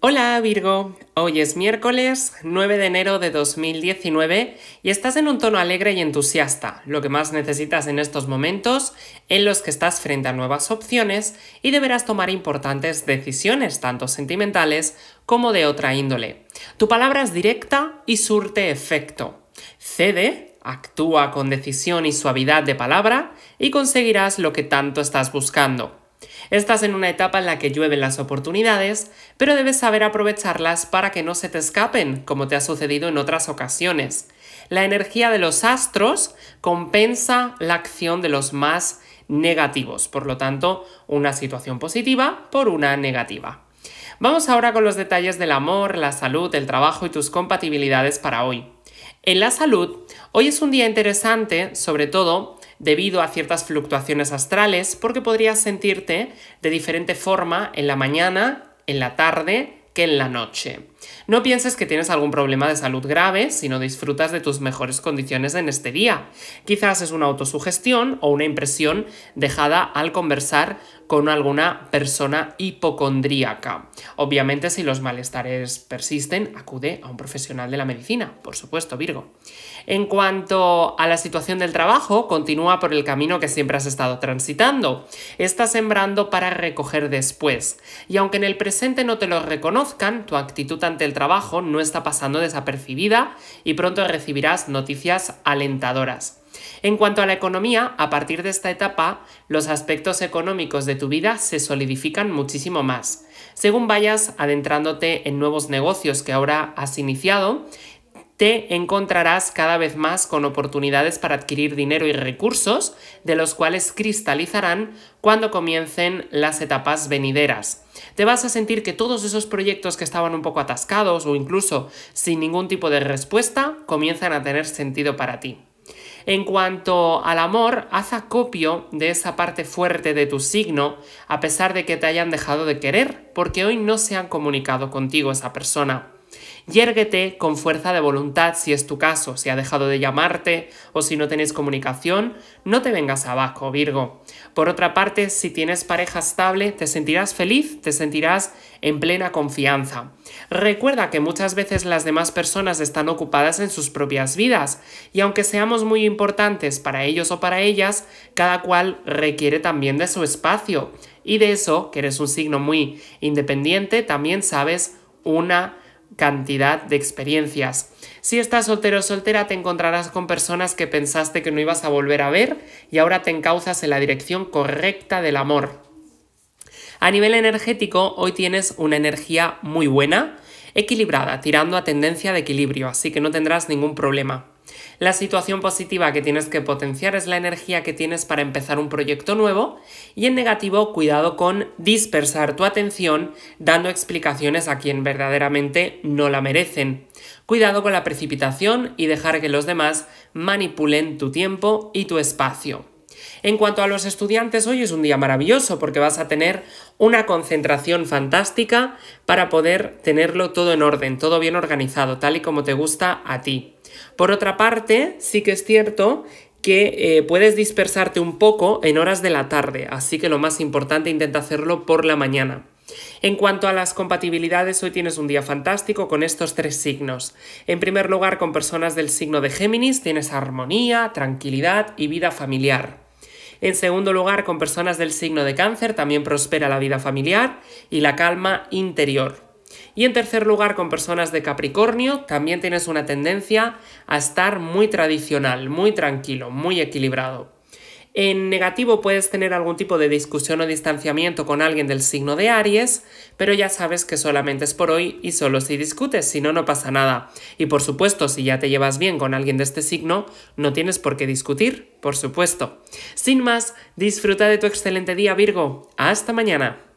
Hola Virgo, hoy es miércoles 9 de enero de 2019 y estás en un tono alegre y entusiasta, lo que más necesitas en estos momentos en los que estás frente a nuevas opciones y deberás tomar importantes decisiones, tanto sentimentales como de otra índole. Tu palabra es directa y surte efecto. Cede, actúa con decisión y suavidad de palabra y conseguirás lo que tanto estás buscando. Estás en una etapa en la que llueven las oportunidades, pero debes saber aprovecharlas para que no se te escapen, como te ha sucedido en otras ocasiones. La energía de los astros compensa la acción de los más negativos, por lo tanto, una situación positiva por una negativa. Vamos ahora con los detalles del amor, la salud, el trabajo y tus compatibilidades para hoy. En la salud, hoy es un día interesante, sobre todo debido a ciertas fluctuaciones astrales porque podrías sentirte de diferente forma en la mañana, en la tarde, que en la noche. No pienses que tienes algún problema de salud grave si no disfrutas de tus mejores condiciones en este día. Quizás es una autosugestión o una impresión dejada al conversar con alguna persona hipocondríaca. Obviamente, si los malestares persisten, acude a un profesional de la medicina, por supuesto, Virgo. En cuanto a la situación del trabajo, continúa por el camino que siempre has estado transitando. Estás sembrando para recoger después. Y aunque en el presente no te lo reconozcan, tu actitud ante el trabajo no está pasando desapercibida y pronto recibirás noticias alentadoras. En cuanto a la economía, a partir de esta etapa, los aspectos económicos de tu vida se solidifican muchísimo más. Según vayas adentrándote en nuevos negocios que ahora has iniciado, te encontrarás cada vez más con oportunidades para adquirir dinero y recursos, de los cuales cristalizarán cuando comiencen las etapas venideras. Te vas a sentir que todos esos proyectos que estaban un poco atascados o incluso sin ningún tipo de respuesta comienzan a tener sentido para ti. En cuanto al amor, haz acopio de esa parte fuerte de tu signo, a pesar de que te hayan dejado de querer, porque hoy no se han comunicado contigo esa persona. Yérguete con fuerza de voluntad si es tu caso, si ha dejado de llamarte o si no tenéis comunicación, no te vengas abajo, Virgo. Por otra parte, si tienes pareja estable, te sentirás feliz, te sentirás en plena confianza. Recuerda que muchas veces las demás personas están ocupadas en sus propias vidas y aunque seamos muy importantes para ellos o para ellas, cada cual requiere también de su espacio. Y de eso, que eres un signo muy independiente, también sabes una cantidad de experiencias. Si estás soltero o soltera, te encontrarás con personas que pensaste que no ibas a volver a ver y ahora te encauzas en la dirección correcta del amor. A nivel energético, hoy tienes una energía muy buena, equilibrada, tirando a tendencia de equilibrio, así que no tendrás ningún problema. La situación positiva que tienes que potenciar es la energía que tienes para empezar un proyecto nuevo y en negativo cuidado con dispersar tu atención dando explicaciones a quien verdaderamente no la merecen. Cuidado con la precipitación y dejar que los demás manipulen tu tiempo y tu espacio. En cuanto a los estudiantes, hoy es un día maravilloso porque vas a tener una concentración fantástica para poder tenerlo todo en orden, todo bien organizado, tal y como te gusta a ti. Por otra parte, sí que es cierto que eh, puedes dispersarte un poco en horas de la tarde, así que lo más importante intenta hacerlo por la mañana. En cuanto a las compatibilidades, hoy tienes un día fantástico con estos tres signos. En primer lugar, con personas del signo de Géminis tienes armonía, tranquilidad y vida familiar. En segundo lugar, con personas del signo de cáncer también prospera la vida familiar y la calma interior. Y en tercer lugar, con personas de Capricornio, también tienes una tendencia a estar muy tradicional, muy tranquilo, muy equilibrado. En negativo puedes tener algún tipo de discusión o distanciamiento con alguien del signo de Aries, pero ya sabes que solamente es por hoy y solo si discutes, si no, no pasa nada. Y por supuesto, si ya te llevas bien con alguien de este signo, no tienes por qué discutir, por supuesto. Sin más, disfruta de tu excelente día Virgo. Hasta mañana.